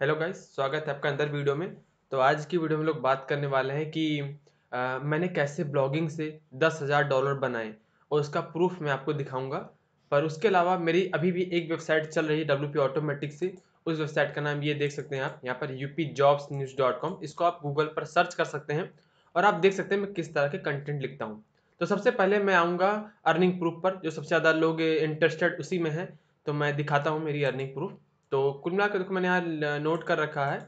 hello guys स्वागत है आपका अंदर वीडियो में तो आज की वीडियो में लोग बात करने वाले हैं कि आ, मैंने कैसे ब्लॉगिंग से दस हज़ार डॉलर बनाए और उसका प्रूफ मैं आपको दिखाऊंगा पर उसके अलावा मेरी अभी भी एक वेबसाइट चल रही है डब्ल्यू पी ऑटोमेटिक से उस वेबसाइट का नाम ये देख सकते हैं आप यहाँ पर U P jobs news dot com इसको आप गूगल पर सर्च कर सकते हैं और आप देख सकते हैं मैं किस तरह के कंटेंट लिखता हूँ तो सबसे पहले मैं आऊँगा अर्निंग प्रूफ पर जो सबसे ज़्यादा लोग इंटरेस्टेड उसी में हैं तो मैं दिखाता हूँ मेरी अर्निंग प्रूफ तो कुल मिलाकर देखो मैंने यहाँ नोट कर रखा है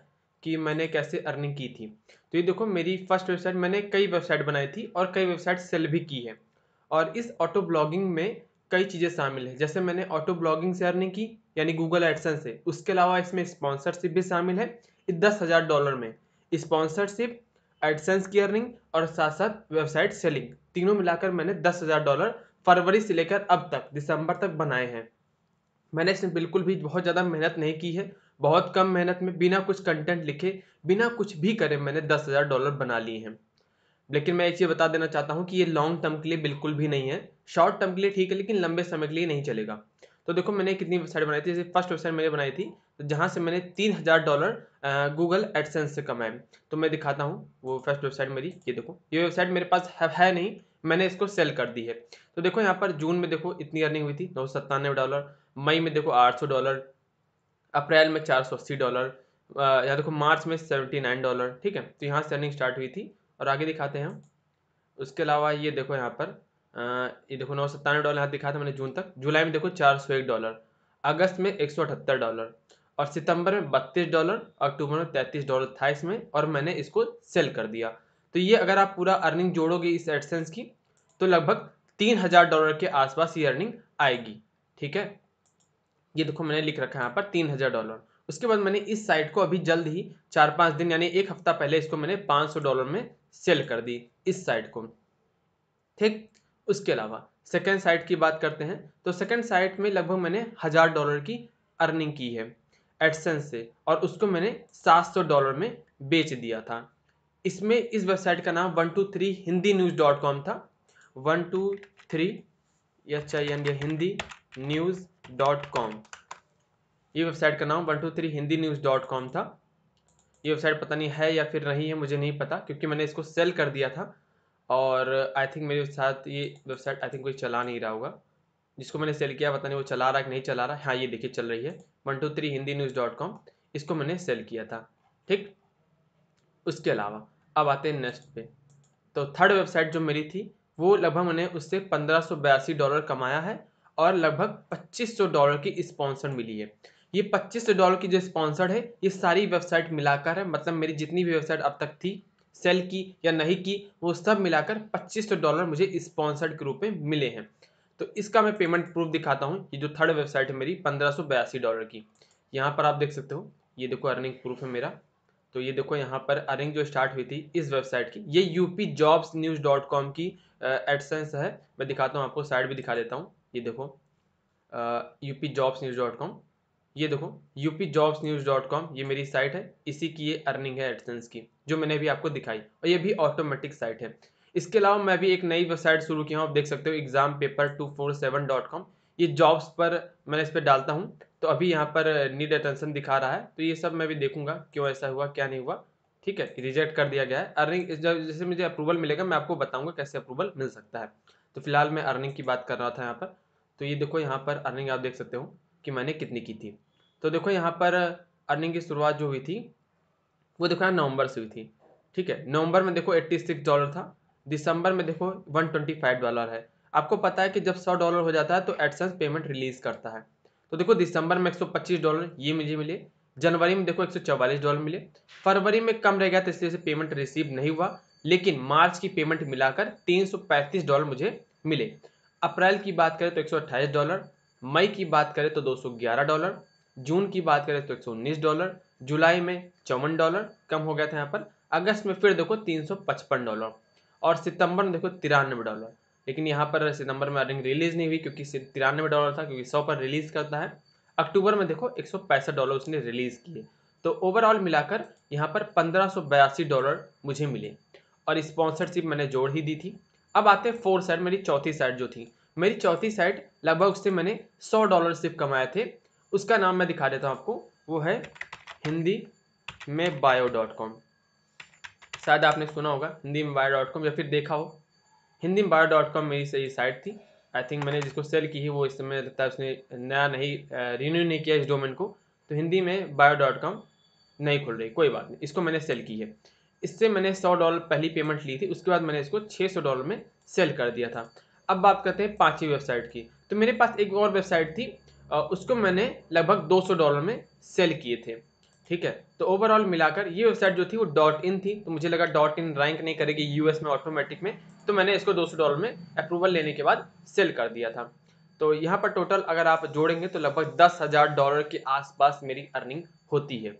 कि मैंने कैसे अर्निंग की थी तो ये देखो मेरी फर्स्ट वेबसाइट मैंने कई वेबसाइट बनाई थी और कई वेबसाइट सेल भी की है और इस ऑटो ब्लॉगिंग में कई चीज़ें शामिल हैं जैसे मैंने ऑटो ब्लॉगिंग से अर्निंग की यानी गूगल एडसन से उसके अलावा इसमें स्पॉन्सरशिप भी शामिल है दस हज़ार डॉलर में स्पॉन्सरशिप एडसेंस की अर्निंग और साथ साथ वेबसाइट सेलिंग तीनों मिलाकर मैंने दस हज़ार डॉलर फरवरी से लेकर अब तक दिसंबर तक बनाए हैं मैंने इसमें बिल्कुल भी बहुत ज़्यादा मेहनत नहीं की है बहुत कम मेहनत में बिना कुछ कंटेंट लिखे बिना कुछ भी करे मैंने दस हज़ार डॉलर बना लिए हैं लेकिन मैं एक चीज़ बता देना चाहता हूँ कि ये लॉन्ग टर्म के लिए बिल्कुल भी नहीं है शॉर्ट टर्म के लिए ठीक है लेकिन लंबे समय के लिए नहीं चलेगा तो देखो मैंने कितनी वेबसाइट बनाई थी जैसे फर्स्ट वेबसाइट मैंने बनाई थी तो जहाँ से मैंने तीन हज़ार डॉलर गूगल एडसेंस से कमाए तो मैं दिखाता हूँ वो फर्स्ट वेबसाइट मेरी ये देखो ये वेबसाइट मेरे पास है, है नहीं मैंने इसको सेल कर दी है तो देखो यहाँ पर जून में देखो इतनी अर्निंग हुई थी नौ डॉलर मई में देखो 800 डॉलर अप्रैल में 480 डॉलर या देखो मार्च में 79 डॉलर ठीक है तो यहाँ से अर्निंग स्टार्ट हुई थी और आगे दिखाते हैं हम उसके अलावा ये देखो यहाँ पर ये देखो नौ सत्तानवे डॉलर यहाँ दिखाते था मैंने जून तक जुलाई में देखो चार सौ एक डॉलर अगस्त में एक सौ अठहत्तर डॉलर और सितंबर में बत्तीस डॉलर अक्टूबर में तैंतीस डॉलर था इसमें और मैंने इसको सेल कर दिया तो ये अगर आप पूरा अर्निंग जोड़ोगे इस एडसेंस की तो लगभग तीन हज़ार डॉलर के आसपास ये अर्निंग आएगी ठीक है ये देखो मैंने लिख रखा है यहाँ पर तीन हज़ार डॉलर उसके बाद मैंने इस साइट को अभी जल्द ही चार पाँच दिन यानी एक हफ्ता पहले इसको मैंने पाँच सौ डॉलर में सेल कर दी इस साइट को ठीक उसके अलावा सेकेंड साइट की बात करते हैं तो सेकेंड साइट में लगभग मैंने हज़ार डॉलर की अर्निंग की है एडसेंस से और उसको मैंने सात सौ डॉलर में बेच दिया था इसमें इस वेबसाइट का नाम one two three Hindi news dot com था one two three H I N Hindi news dot com ये वेबसाइट का नाम one two three Hindi news dot com था ये वेबसाइट पता नहीं है या फिर नहीं है मुझे नहीं पता क्योंकि मैंने इसको सेल कर दिया था और आई थिंक मेरे साथ ये वेबसाइट आई थिंक कोई चला नहीं रहा होगा जिसको मैंने सेल किया पता नहीं वो चला रहा है कि नहीं चला रहा हाँ ये देखिए चल रही है one two three Hindi news dot com इसको मैंने सेल किया था ठीक उसके अलावा अब आते हैं नेक्स्ट पे तो थर्ड वेबसाइट जो मेरी थी वो लगभग मैंने उससे पंद्रह सौ बयासी डॉलर कमाया है और लगभग 2500 डॉलर की स्पॉन्सर मिली है ये 2500 डॉलर की जो स्पॉन्सर्ड है ये सारी वेबसाइट मिलाकर है मतलब मेरी जितनी भी वेबसाइट अब तक थी सेल की या नहीं की वो सब मिलाकर 2500 डॉलर मुझे स्पॉन्सर्ड के रूप में मिले हैं तो इसका मैं पेमेंट प्रूफ दिखाता हूँ ये जो थर्ड वेबसाइट है मेरी पंद्रह डॉलर की यहाँ पर आप देख सकते हो ये देखो अर्निंग प्रूफ है मेरा तो ये देखो यहाँ पर अर्निंग जो स्टार्ट हुई थी इस वेबसाइट की ये UP jobs news dot com की एडसेंस है मैं दिखाता हूँ आपको साइड भी दिखा देता हूँ ये देखो UP jobs news dot com ये देखो UP jobs news dot com ये मेरी साइट है इसी की ये अर्निंग है एडसेंस की जो मैंने अभी आपको दिखाई और ये भी ऑटोमेटिक साइट है इसके अलावा मैं भी एक नई वेबसाइट शुरू किया हूँ आप देख सकते हो exam paper two four seven dot com ये जॉब्स पर मैं इस पर डालता हूँ तो अभी यहाँ पर नीड अटेंशन दिखा रहा है तो ये सब मैं भी देखूंगा क्यों ऐसा हुआ क्या नहीं हुआ ठीक है रिजेक्ट कर दिया गया है अर्निंग जैसे मुझे अप्रूवल मिलेगा मैं आपको बताऊंगा कैसे अप्रूवल मिल सकता है तो फिलहाल मैं अर्निंग की बात कर रहा था यहाँ पर तो ये देखो यहाँ पर अर्निंग आप देख सकते हो कि मैंने कितनी की थी तो देखो यहाँ पर अर्निंग की शुरुआत जो हुई थी वो देखो यहाँ नवंबर से हुई थी ठीक है नवंबर में देखो एट्टी सिक्स डॉलर था दिसंबर में देखो वन ट्वेंटी फाइव डॉलर है आपको पता है कि जब सौ डॉलर हो जाता है तो एडसेंस पेमेंट रिलीज करता है तो देखो दिसंबर में एक सौ पच्चीस डॉलर ये मुझे मिले जनवरी में देखो एक सौ चौवालीस डॉलर मिले फरवरी में कम रह गया तो इसलिए पेमेंट रिसीव नहीं हुआ लेकिन मार्च की पेमेंट मिलाकर तीन सौ पैंतीस डॉलर मुझे मिले अप्रैल की बात करें तो एक डॉलर मई की बात करें तो 211 डॉलर जून की बात करें तो एक डॉलर जुलाई में चौवन डॉलर कम हो गया था यहाँ पर अगस्त में फिर देखो 355 डॉलर और सितंबर में देखो तिरानवे डॉलर लेकिन यहाँ पर सितंबर में अर्निंग रिलीज नहीं हुई क्योंकि तिरानवे डॉलर था क्योंकि सौ पर रिलीज करता है अक्टूबर में देखो एक डॉलर उसने रिलीज किए तो ओवरऑल मिलाकर यहाँ पर पंद्रह डॉलर मुझे मिले और स्पॉन्सरशिप मैंने जोड़ ही दी थी अब आते हैं फोर साइड मेरी चौथी साइड जो थी मेरी चौथी साइड लगभग उससे मैंने सौ डॉलर सिर्फ कमाए थे उसका नाम मैं दिखा देता हूँ आपको वो है हिंदी में बायो डॉट कॉम शायद आपने सुना होगा हिंदी में बायो डॉट कॉम या फिर देखा हो हिंदी में बायो डॉट कॉम मेरी सही साइट थी आई थिंक मैंने जिसको सेल की है वो इस समय लगता है उसने नया नहीं रिन्यू नहीं किया इस डोमेन को तो हिंदी में बायो डॉट कॉम नहीं खुल रही कोई बात नहीं इसको मैंने सेल की है इससे मैंने सौ डॉलर पहली पेमेंट ली थी उसके बाद मैंने इसको छः सौ डॉलर में सेल कर दिया था अब बात करते हैं पाँचवीं वेबसाइट की तो मेरे पास एक और वेबसाइट थी उसको मैंने लगभग 200 डॉलर में सेल किए थे ठीक है तो ओवरऑल मिलाकर ये वेबसाइट जो थी वो डॉट इन थी तो मुझे लगा डॉट इन रैंक नहीं करेगी यूएस में ऑटोमेटिक में तो मैंने इसको दो डॉलर में अप्रूवल लेने के बाद सेल कर दिया था तो यहाँ पर टोटल अगर आप जोड़ेंगे तो लगभग दस हज़ार डॉलर के आसपास मेरी अर्निंग होती है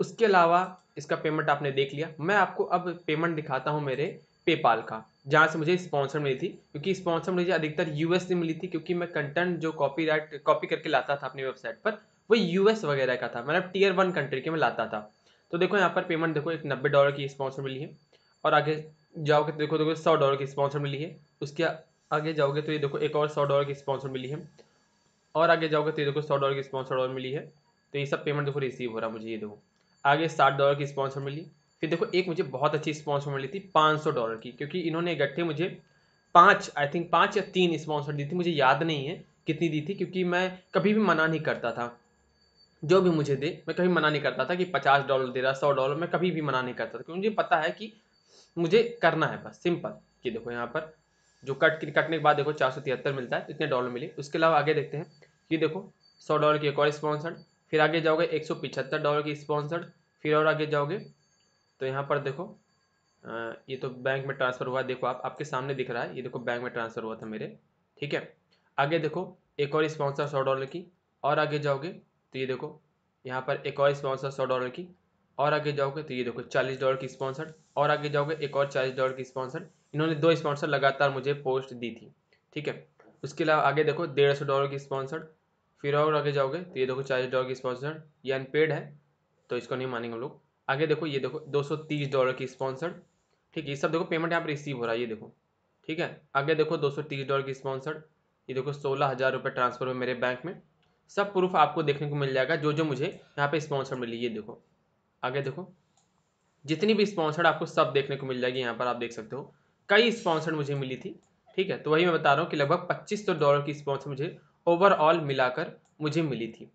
उसके अलावा इसका पेमेंट आपने देख लिया मैं आपको अब पेमेंट दिखाता हूँ मेरे पेपाल का जहाँ से मुझे स्पॉन्सर मिली थी क्योंकि स्पॉन्सर मुझे अधिकतर यूएस से मिली थी क्योंकि मैं कंटेंट जो कॉपी राइट कॉपी करके लाता था अपनी वेबसाइट पर वो यूएस वगैरह का था मतलब टीयर वन कंट्री के मैं लाता था तो देखो यहाँ पर पेमेंट देखो एक नब्बे डॉलर की स्पॉन्सर मिली है और आगे जाओगे तो देखो देखो सौ डॉलर की स्पॉन्सर मिली है उसके आगे जाओगे तो ये देखो एक और सौ डॉलर की स्पॉन्सर मिली है और आगे जाओगे तो ये देखो सौ डॉलर की स्पॉन्सर और मिली है तो ये सब पेमेंट देखो रिसीव हो रहा मुझे ये देखो आगे साठ डॉलर की स्पॉन्सर मिली फिर देखो एक मुझे बहुत अच्छी स्पॉन्सर मिली थी पाँच सौ डॉलर की क्योंकि इन्होंने इकट्ठे मुझे पाँच आई थिंक पाँच या तीन स्पॉन्सर दी थी मुझे याद नहीं है कितनी दी थी क्योंकि मैं कभी भी मना नहीं करता था जो भी मुझे दे मैं कभी मना नहीं करता था कि पचास डॉलर दे रहा सौ डॉलर मैं कभी भी मना नहीं करता था क्योंकि मुझे पता है कि मुझे करना है बस सिंपल कि देखो यहाँ पर जो कट कटने के बाद देखो चार सौ तिहत्तर मिलता है इतने डॉलर मिले उसके अलावा आगे देखते हैं ये देखो सौ डॉलर की एक और स्पॉन्सर्ड फिर आगे जाओगे एक सौ पिछहत्तर डॉलर की स्पॉन्सर्ड फिर और आगे जाओगे तो यहाँ पर देखो आ, ये तो बैंक में ट्रांसफ़र हुआ देखो आप आपके सामने दिख रहा है ये देखो बैंक में ट्रांसफ़र हुआ था मेरे ठीक है आगे देखो एक और स्पॉन्सर सौ डॉलर की और आगे जाओगे तो ये देखो यहाँ पर एक और स्पॉन्सर सौ डॉलर की और आगे जाओगे तो ये देखो चालीस डॉलर की स्पॉन्सर्ड और आगे जाओगे एक और चालीस डॉलर की स्पॉन्सर्ड इन्होंने दो स्पॉन्सर लगातार मुझे पोस्ट दी थी ठीक है उसके अलावा आगे देखो डेढ़ सौ डॉलर की स्पॉन्सर्ड फिर और आगे जाओगे तो ये देखो चालीस डॉलर की स्पॉन्सर्ड ये अनपेड है तो इसको नहीं मानेंगे हम लोग आगे देखो ये देखो दो सौ तीस डॉलर की स्पॉन्सर्ड ठीक है ये सब देखो पेमेंट यहाँ पर रिसीव हो रहा है ये देखो ठीक है आगे देखो दो सौ तीस डॉलर की स्पॉन्सर्ड ये देखो सोलह हज़ार रुपये ट्रांसफ़र हुए मेरे बैंक में सब प्रूफ आपको देखने को मिल जाएगा जो जो मुझे यहाँ पे स्पॉन्सर मिली ये देखो आगे देखो जितनी भी स्पॉन्सर्ड आपको सब देखने को मिल जाएगी यहाँ पर आप देख सकते हो कई स्पॉन्सर्ड मुझे मिली थी ठीक है तो वही मैं बता रहा हूँ कि लगभग पच्चीस सौ डॉलर की स्पॉन्सर मुझे ओवरऑल मिलाकर मुझे मिली थी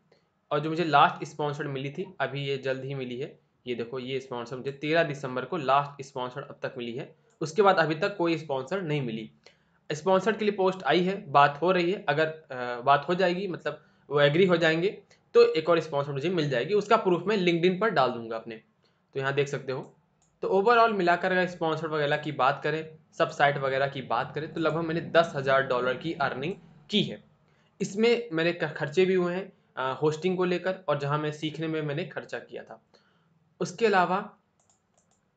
और जो मुझे लास्ट स्पॉन्सर्ड मिली थी अभी ये जल्द ही मिली है ये देखो ये स्पॉन्सर मुझे तेरह दिसंबर को लास्ट स्पॉन्सर्ड अब तक मिली है उसके बाद अभी तक कोई स्पॉन्सर नहीं मिली स्पॉन्सर्ड के लिए पोस्ट आई है बात हो रही है अगर बात हो जाएगी मतलब वो एग्री हो जाएंगे तो एक और स्पॉन्सर मुझे मिल जाएगी उसका प्रूफ मैं लिंकड पर डाल दूंगा अपने तो यहाँ देख सकते हो तो ओवरऑल मिलाकर अगर स्पॉन्सर वगैरह की बात करें सब साइट वगैरह की बात करें तो लगभग मैंने दस हज़ार डॉलर की अर्निंग की है इसमें मैंने खर्चे भी हुए हैं होस्टिंग को लेकर और जहाँ मैं सीखने में मैंने खर्चा किया था उसके अलावा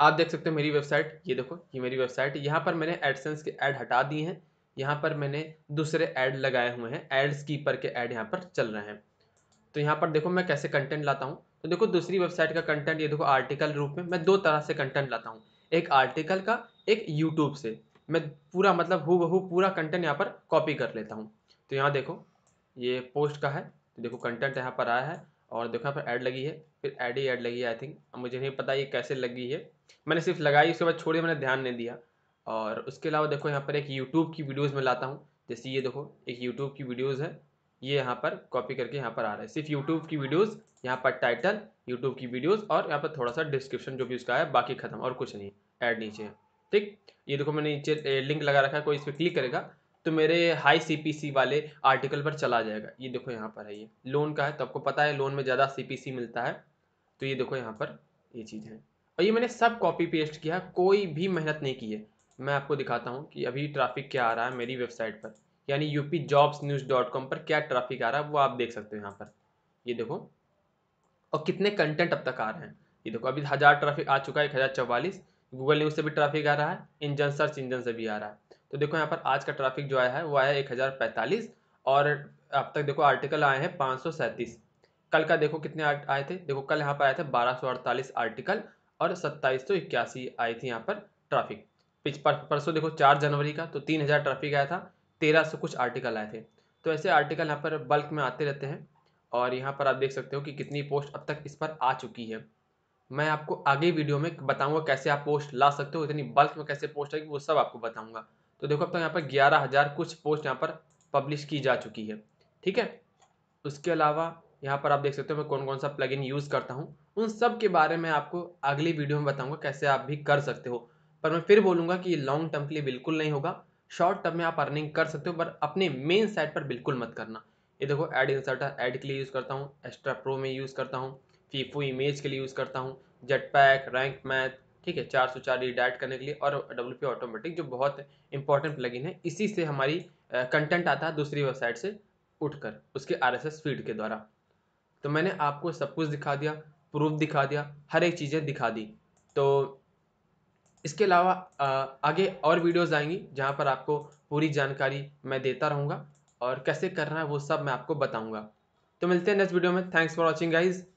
आप देख सकते हो मेरी वेबसाइट ये देखो ये मेरी वेबसाइट यहाँ पर मैंने एडसेंस के ऐड हटा दिए हैं यहाँ पर मैंने दूसरे ऐड लगाए हुए हैं एड्स कीपर के ऐड यहाँ पर चल रहे हैं तो यहाँ पर देखो मैं कैसे कंटेंट लाता हूँ तो देखो दूसरी वेबसाइट का कंटेंट ये देखो आर्टिकल रूप में मैं दो तरह से कंटेंट लाता हूँ एक आर्टिकल का एक यूट्यूब से मैं पूरा मतलब हु बहू पूरा कंटेंट यहाँ पर कॉपी कर लेता हूँ तो यहाँ देखो ये पोस्ट का है तो देखो कंटेंट यहाँ पर आया है और देखो यहाँ पर ऐड लगी है फिर ऐड ही ऐड लगी है आई थिंक अब मुझे नहीं पता ये कैसे लगी है मैंने सिर्फ लगाई उसके बाद छोड़ी मैंने ध्यान नहीं दिया और उसके अलावा देखो यहाँ पर एक यूट्यूब की वीडियोज़ में लाता हूँ जैसे ये देखो एक यूट्यूब की वीडियोज़ है ये यहाँ पर कॉपी करके यहाँ पर आ रहा है सिर्फ यूट्यूब की वीडियोज़ यहाँ पर टाइटल यूट्यूब की वीडियोज़ और यहाँ पर थोड़ा सा डिस्क्रिप्शन जो भी उसका है बाकी ख़त्म और कुछ नहीं ऐड नीचे ठीक ये देखो मैंने नीचे लिंक लगा रखा है कोई इस पर क्लिक करेगा तो मेरे हाई सीपीसी वाले आर्टिकल पर चला जाएगा ये देखो यहाँ पर है ये लोन का है तो आपको पता है लोन में ज़्यादा सीपीसी मिलता है तो ये देखो यहाँ पर ये चीज़ है और ये मैंने सब कॉपी पेस्ट किया कोई भी मेहनत नहीं की है मैं आपको दिखाता हूँ कि अभी ट्राफिक क्या आ रहा है मेरी वेबसाइट पर यानी UP jobs news dot com पर क्या ट्राफिक आ रहा है वो आप देख सकते हो यहाँ पर ये देखो और कितने कंटेंट अब तक आ रहे हैं ये देखो अभी हज़ार ट्रैफिक आ चुका है एक हज़ार चौवालीस गूगल न्यूज़ से भी ट्रैफिक आ रहा है इंजन सर्च इंजन से भी आ रहा है तो देखो यहाँ पर आज का ट्रैफिक जो आया है वो आया एक हज़ार पैंतालीस और अब तक देखो आर्टिकल आए हैं पाँच सौ सैंतीस कल का देखो कितने आए थे देखो कल यहाँ पर आए थे बारह सौ अड़तालीस आर्टिकल और सत्ताईस सौ इक्यासी आई थी यहाँ पर ट्रैफिक पिछ परसों देखो चार जनवरी का तो तीन हज़ार ट्रैफिक आया था तेरह सौ कुछ आर्टिकल आए थे तो ऐसे आर्टिकल यहाँ पर बल्क में आते रहते हैं और यहाँ पर आप देख सकते हो कि कितनी पोस्ट अब तक इस पर आ चुकी है मैं आपको आगे वीडियो में बताऊंगा कैसे आप पोस्ट ला सकते हो इतनी बल्क में कैसे पोस्ट आएगी वो सब आपको बताऊंगा तो देखो अब तक तो यहाँ पर ग्यारह हज़ार कुछ पोस्ट यहाँ पर पब्लिश की जा चुकी है ठीक है उसके अलावा यहाँ पर आप देख सकते हो मैं कौन कौन सा प्लगइन यूज़ करता हूँ उन सब के बारे में आपको अगली वीडियो में बताऊँगा कैसे आप भी कर सकते हो पर मैं फिर बोलूँगा कि ये लॉन्ग टर्म के लिए बिल्कुल नहीं होगा शॉर्ट टर्म में आप अर्निंग कर सकते हो पर अपने मेन साइट पर बिल्कुल मत करना ये देखो एड इंसर्टर एड के लिए यूज़ करता हूँ एक्स्ट्रा प्रो में यूज़ करता हूँ फीफो इमेज के लिए यूज़ करता हूँ जेट पैक रैंक मैथ ठीक है चार सौ चार रिडायरेक्ट करने के लिए और डब्ल्यू पी ऑटोमेटिक जो बहुत इंपॉर्टेंट प्लगइन है इसी से हमारी कंटेंट आता है दूसरी वेबसाइट से उठकर उसके आर एस एस फीड के द्वारा तो मैंने आपको सब कुछ दिखा दिया प्रूफ दिखा दिया हर एक चीज़ें दिखा दी तो इसके अलावा आगे और वीडियोस आएंगी जहाँ पर आपको पूरी जानकारी मैं देता रहूँगा और कैसे करना है वो सब मैं आपको बताऊँगा तो मिलते हैं नेक्स्ट वीडियो में थैंक्स फॉर वॉचिंग गाइज़